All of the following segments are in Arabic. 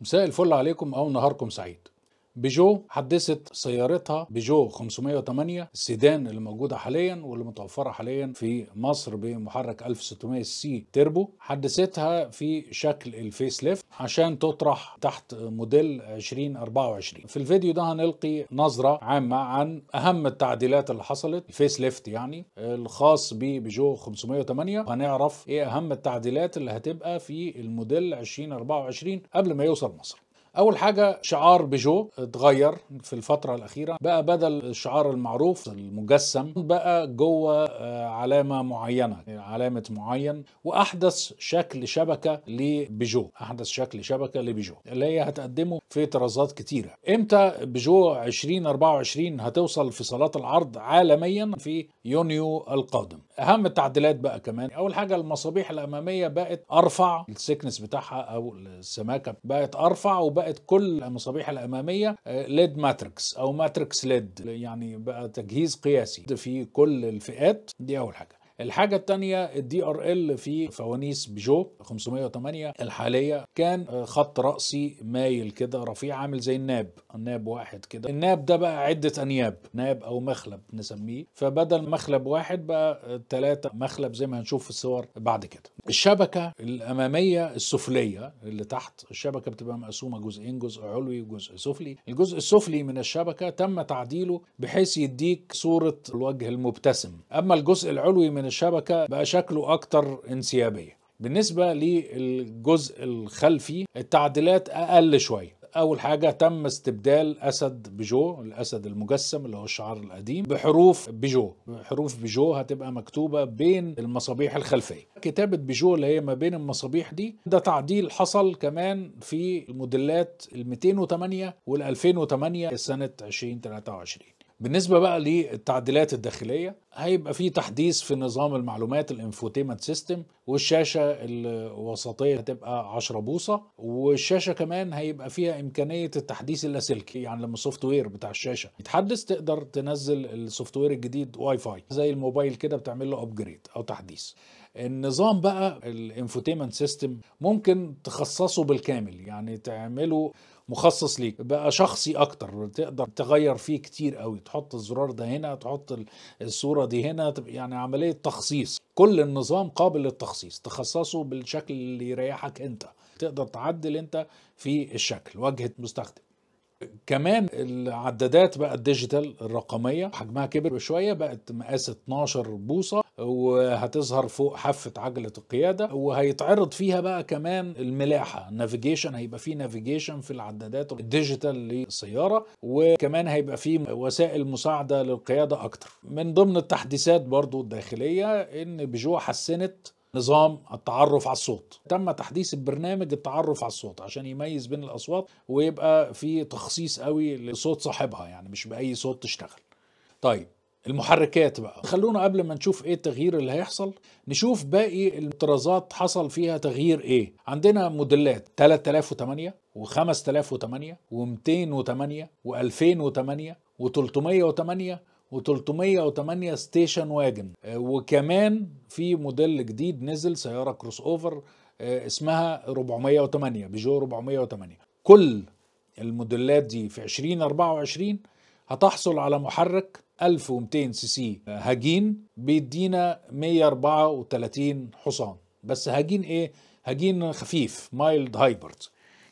مساء الفل عليكم او نهاركم سعيد بيجو حدثت سيارتها بيجو 508 السيدان اللي موجوده حاليا واللي متوفره حاليا في مصر بمحرك 1600 سي تيربو حدثتها في شكل الفيس ليفت عشان تطرح تحت موديل 2024 في الفيديو ده هنلقي نظره عامه عن اهم التعديلات اللي حصلت الفيس ليفت يعني الخاص ببيجو 508 هنعرف ايه اهم التعديلات اللي هتبقى في الموديل 2024 قبل ما يوصل مصر اول حاجه شعار بيجو اتغير في الفتره الاخيره بقى بدل الشعار المعروف المجسم بقى جوه آه، علامه معينه علامه معين واحدث شكل شبكه لبيجو احدث شكل شبكه لبيجو اللي هي هتقدمه في طرازات كتيره امتى بيجو 2024 هتوصل في صالات العرض عالميا في يونيو القادم اهم التعديلات بقى كمان اول حاجه المصابيح الاماميه بقت ارفع السكنس بتاعها او السماكه بقت ارفع وبقى بقت كل المصابيح الاماميه آه، ليد ماتريكس او ماتريكس ليد يعني بقى تجهيز قياسي في كل الفئات دي اول حاجه الحاجة الثانية الدي ار ال في فوانيس بيجو 508 الحالية كان آه، خط رأسي مايل كده رفيع عامل زي الناب الناب واحد كده الناب ده بقى عدة أنياب ناب أو مخلب نسميه فبدل مخلب واحد بقى ثلاثة آه، مخلب زي ما هنشوف في الصور بعد كده الشبكة الأمامية السفلية اللي تحت الشبكة بتبقى مقسومة جزئين جزء علوي وجزء سفلي الجزء السفلي من الشبكة تم تعديله بحيث يديك صورة الوجه المبتسم أما الجزء العلوي من الشبكة بقى شكله أكتر انسيابية بالنسبة للجزء الخلفي التعديلات أقل شوية اول حاجه تم استبدال اسد بجو الاسد المجسم اللي هو الشعار القديم بحروف بيجو حروف بيجو هتبقى مكتوبه بين المصابيح الخلفيه كتابه بيجو اللي هي ما بين المصابيح دي ده تعديل حصل كمان في الموديلات ال 208 وال 2008 سنه 2023 بالنسبه بقى للتعديلات الداخليه هيبقى في تحديث في نظام المعلومات الانفوتيمنت سيستم والشاشه الوسطيه هتبقى 10 بوصه والشاشه كمان هيبقى فيها امكانيه التحديث اللاسلكي يعني لما السوفت وير بتاع الشاشه يتحدث تقدر تنزل السوفت وير الجديد واي فاي زي الموبايل كده بتعمل له ابجريد او تحديث النظام بقى الانفوتيمنت سيستم ممكن تخصصه بالكامل يعني تعمله مخصص ليك بقى شخصي اكتر تقدر تغير فيه كتير قوي تحط الزرار ده هنا تحط الصوره دي هنا يعني عمليه تخصيص كل النظام قابل للتخصيص تخصصه بالشكل اللي يريحك انت تقدر تعدل انت في الشكل وجهة مستخدم كمان العدادات بقت ديجيتال الرقميه حجمها كبر شويه بقت مقاس 12 بوصه وهتظهر فوق حافة عجلة القيادة وهيتعرض فيها بقى كمان الملاحة النافيجيشن هيبقى فيه نافيجيشن في العدادات الديجيتال للسيارة وكمان هيبقى فيه وسائل مساعدة للقيادة أكتر من ضمن التحديثات برضو الداخلية إن بيجو حسنت نظام التعرف على الصوت تم تحديث البرنامج التعرف على الصوت عشان يميز بين الاصوات ويبقى في تخصيص قوي لصوت صاحبها يعني مش باي صوت تشتغل طيب المحركات بقى خلونا قبل ما نشوف ايه التغيير اللي هيحصل نشوف باقي الطرازات حصل فيها تغيير ايه عندنا موديلات 3008 و5008 و208 و2008 و308 و308 ستيشن واجن آه، وكمان في موديل جديد نزل سياره كروس اوفر آه، اسمها 408 بيجو 408 كل الموديلات دي في 2024 هتحصل على محرك 1200 سي سي هجين بيدينا 134 حصان بس هجين ايه هجين خفيف مايلد هايبرد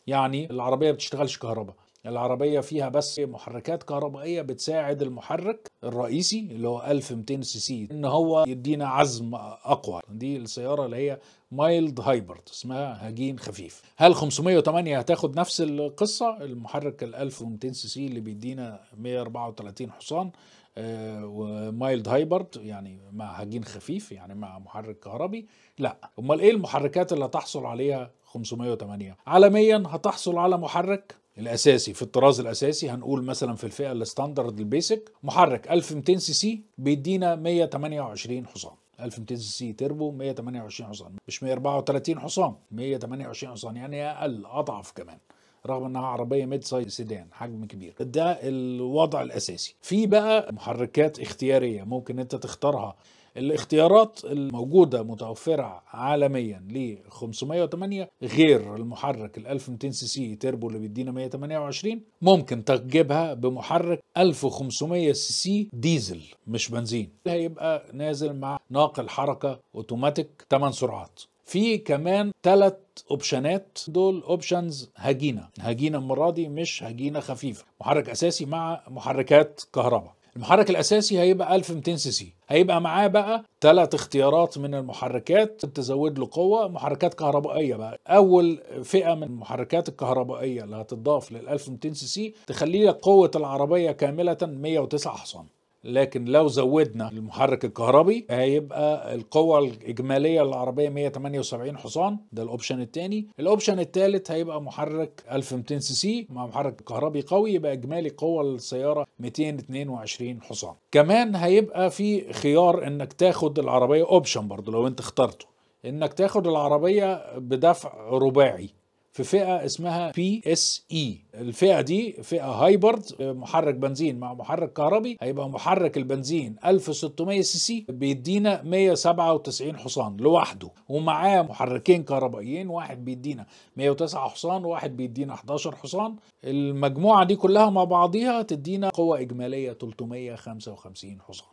يعني العربيه ما بتشتغلش كهرباء العربيه فيها بس محركات كهربائيه بتساعد المحرك الرئيسي اللي هو 1200 سي سي ان هو يدينا عزم اقوى دي السياره اللي هي مايلد هايبرد اسمها هجين خفيف هل 508 هتاخد نفس القصه المحرك ال 1200 سي سي اللي بيدينا 134 حصان آه، ومايلد هايبرد يعني مع هجين خفيف يعني مع محرك كهربي لا امال ايه المحركات اللي هتحصل عليها 508 عالميا هتحصل على محرك الاساسي في الطراز الاساسي هنقول مثلا في الفئه الستاندرد البيسك محرك 1200 سي سي بيدينا 128 حصان 1200 سي تربو 128 حصان مش 134 حصان 128 حصان يعني اقل اضعف كمان رغم انها عربيه ميد سايز سيدان حجم كبير ده الوضع الاساسي في بقى محركات اختياريه ممكن انت تختارها الاختيارات الموجودة متوفرة عالميا ل 508 غير المحرك ال 1200 سي سي تيربو اللي بيدينا 128 ممكن تجيبها بمحرك 1500 سي سي ديزل مش بنزين هيبقى نازل مع ناقل حركة اوتوماتيك 8 سرعات في كمان ثلاث اوبشنات دول اوبشنز هجينه هجينه المره دي مش هجينه خفيفه محرك اساسي مع محركات كهرباء المحرك الاساسي هيبقى 1200 سي سي هيبقى معاه بقى ثلاث اختيارات من المحركات تزود له قوه محركات كهربائيه بقى اول فئه من المحركات الكهربائيه اللي هتضاف لل 1200 سي سي تخلي لك قوه العربيه كامله 109 حصان لكن لو زودنا المحرك الكهربي هيبقى القوة الإجمالية للعربية 178 حصان ده الأوبشن الثاني الأوبشن الثالث هيبقى محرك 1200 سي سي مع محرك كهربي قوي يبقى إجمالي قوة للسيارة 222 حصان كمان هيبقى في خيار إنك تاخد العربية أوبشن برضو لو أنت اخترته انك تاخد العربية بدفع رباعي في فئه اسمها بي اس اي الفئه دي فئه هايبرد محرك بنزين مع محرك كهربي هيبقى محرك البنزين 1600 سي سي بيدينا 197 حصان لوحده ومعاه محركين كهربائيين واحد بيدينا 109 حصان وواحد بيدينا 11 حصان المجموعه دي كلها مع بعضيها تدينا قوه اجماليه 355 حصان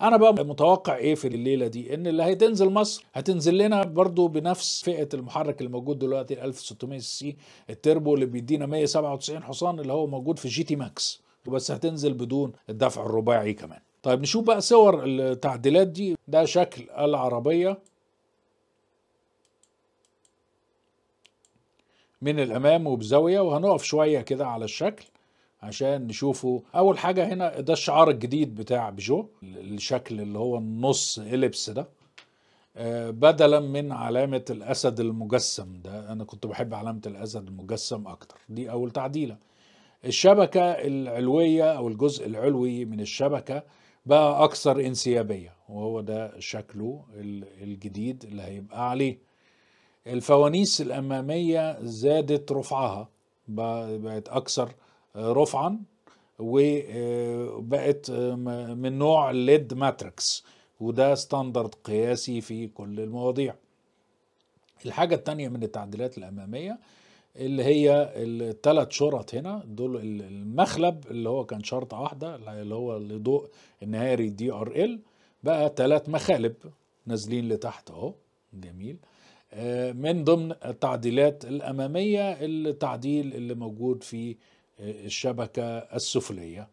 انا بقى متوقع ايه في الليله دي ان اللي هتنزل مصر هتنزل لنا برضو بنفس فئه المحرك اللي موجود دلوقتي ال 1600 سي التربو اللي بيدينا 197 حصان اللي هو موجود في الجي تي ماكس بس هتنزل بدون الدفع الرباعي كمان طيب نشوف بقى صور التعديلات دي ده شكل العربيه من الامام وبزاويه وهنقف شويه كده على الشكل عشان نشوفه اول حاجه هنا ده الشعار الجديد بتاع بيجو الشكل اللي هو النص اليبس ده آه، بدلا من علامة الأسد المجسم ده أنا كنت بحب علامة الأسد المجسم أكتر دي أول تعديلة الشبكة العلوية أو الجزء العلوي من الشبكة بقى أكثر انسيابية وهو ده شكله الجديد اللي هيبقى عليه الفوانيس الأمامية زادت رفعها بقت أكثر رفعا وبقت من نوع ليد ماتريكس وده ستاندرد قياسي في كل المواضيع الحاجة الثانية من التعديلات الأمامية اللي هي الثلاث شرط هنا دول المخلب اللي هو كان شرطة واحدة اللي هو الضوء النهاري دي ار ال بقى ثلاث مخالب نازلين لتحت اهو جميل آه، من ضمن التعديلات الأمامية التعديل اللي موجود في الشبكة السفلية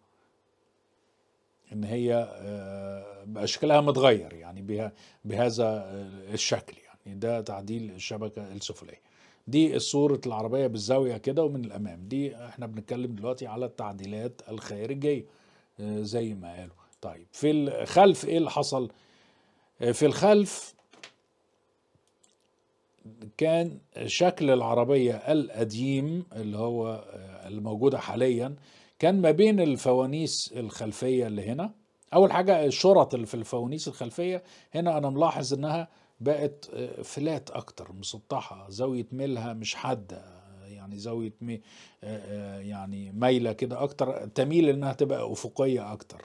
ان هي آه، شكلها متغير يعني بها بهذا الشكل يعني ده تعديل الشبكة السفلية دي صورة العربية بالزاوية كده ومن الأمام دي احنا بنتكلم دلوقتي على التعديلات الخارجية آه، زي ما قالوا طيب في الخلف ايه اللي حصل آه، في الخلف كان شكل العربية القديم اللي هو آه، الموجودة حاليا كان ما بين الفوانيس الخلفية اللي هنا أول حاجة الشرط اللي في الفوانيس الخلفية هنا أنا ملاحظ إنها بقت آه، فلات أكتر مسطحة زاوية ميلها مش حادة يعني زاوية مي آه، يعني مايلة كده أكتر تميل إنها تبقى أفقية أكتر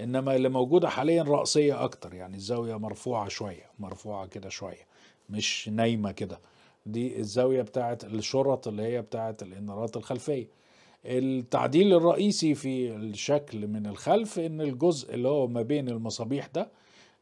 إنما اللي موجودة حاليا رأسية أكتر يعني الزاوية مرفوعة شوية مرفوعة كده شوية مش نايمه كده دي الزاويه بتاعه الشرط اللي هي بتاعه الانارات الخلفيه التعديل الرئيسي في الشكل من الخلف ان الجزء اللي هو ما بين المصابيح ده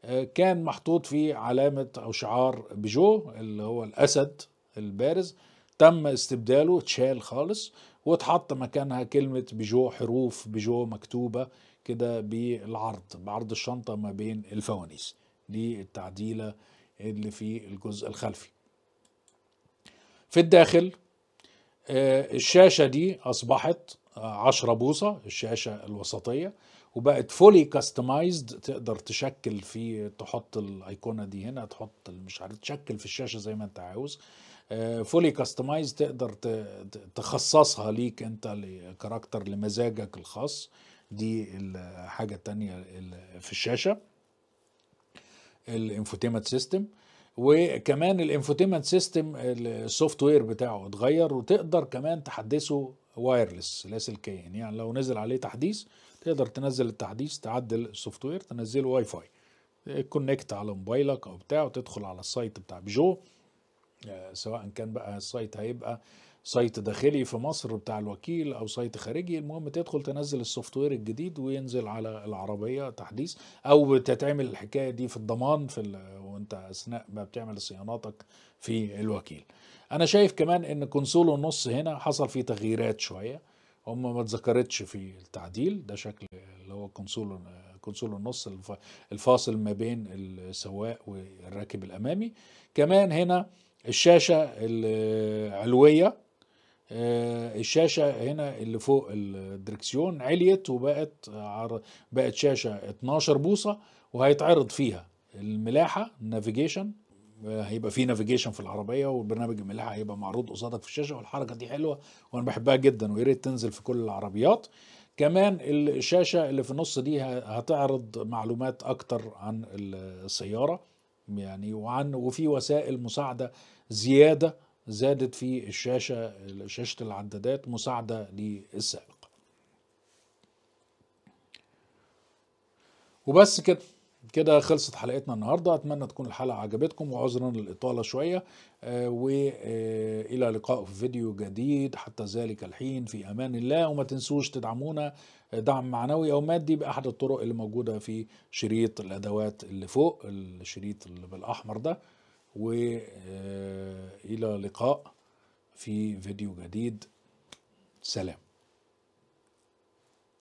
آه، كان محطوط فيه علامة أو شعار بيجو اللي هو الأسد البارز تم استبداله اتشال خالص واتحط مكانها كلمة بيجو حروف بيجو مكتوبة كده بالعرض بعرض الشنطة ما بين الفوانيس دي التعديلة اللي في الجزء الخلفي في الداخل آه، الشاشة دي أصبحت 10 آه، بوصة الشاشة الوسطية وبقت فولي كاستمايزد تقدر تشكل في تحط الايقونه دي هنا تحط مش عارف تشكل في الشاشه زي ما انت عاوز فولي آه، كاستمايز تقدر تخصصها ليك انت لكاركتر لمزاجك الخاص دي الحاجه التانية في الشاشه الانفوتيمنت سيستم وكمان الانفوتيمنت سيستم السوفت وير بتاعه اتغير وتقدر كمان تحدثه وايرلس لاسلكيا يعني لو نزل عليه تحديث تقدر تنزل التحديث تعدل السوفت وير تنزله واي فاي كونكت على موبايلك او بتاع وتدخل على السايت بتاع بيجو آه، سواء كان بقى السايت هيبقى سايت داخلي في مصر بتاع الوكيل او سايت خارجي المهم تدخل تنزل السوفت وير الجديد وينزل على العربيه تحديث او تتعمل الحكايه دي في الضمان في وانت اثناء ما بتعمل صياناتك في الوكيل انا شايف كمان ان كونسول النص هنا حصل فيه تغييرات شويه هم ما اتذكرتش في التعديل ده شكل اللي هو كونسول كونسول النص الفاصل ما بين السواق والراكب الامامي كمان هنا الشاشه العلويه آه، الشاشه هنا اللي فوق الدركسيون عليت وبقت عر... بقت شاشه 12 بوصه وهيتعرض فيها الملاحه نافيجيشن آه، هيبقى في نافيجيشن في العربيه والبرنامج الملاحه هيبقى معروض قصادك في الشاشه والحركه دي حلوه وانا بحبها جدا ويا ريت تنزل في كل العربيات كمان الشاشه اللي في النص دي هتعرض معلومات اكتر عن السياره يعني وعن وفي وسائل مساعده زياده زادت في الشاشة شاشة العدادات مساعدة للسائق وبس كده كده خلصت حلقتنا النهاردة أتمنى تكون الحلقة عجبتكم وعذرا للإطالة شوية آه، وإلى آه، لقاء في فيديو جديد حتى ذلك الحين في أمان الله وما تنسوش تدعمونا آه، دعم معنوي أو مادي بأحد الطرق اللي موجودة في شريط الأدوات اللي فوق الشريط اللي بالأحمر ده والى آه، لقاء في فيديو جديد سلام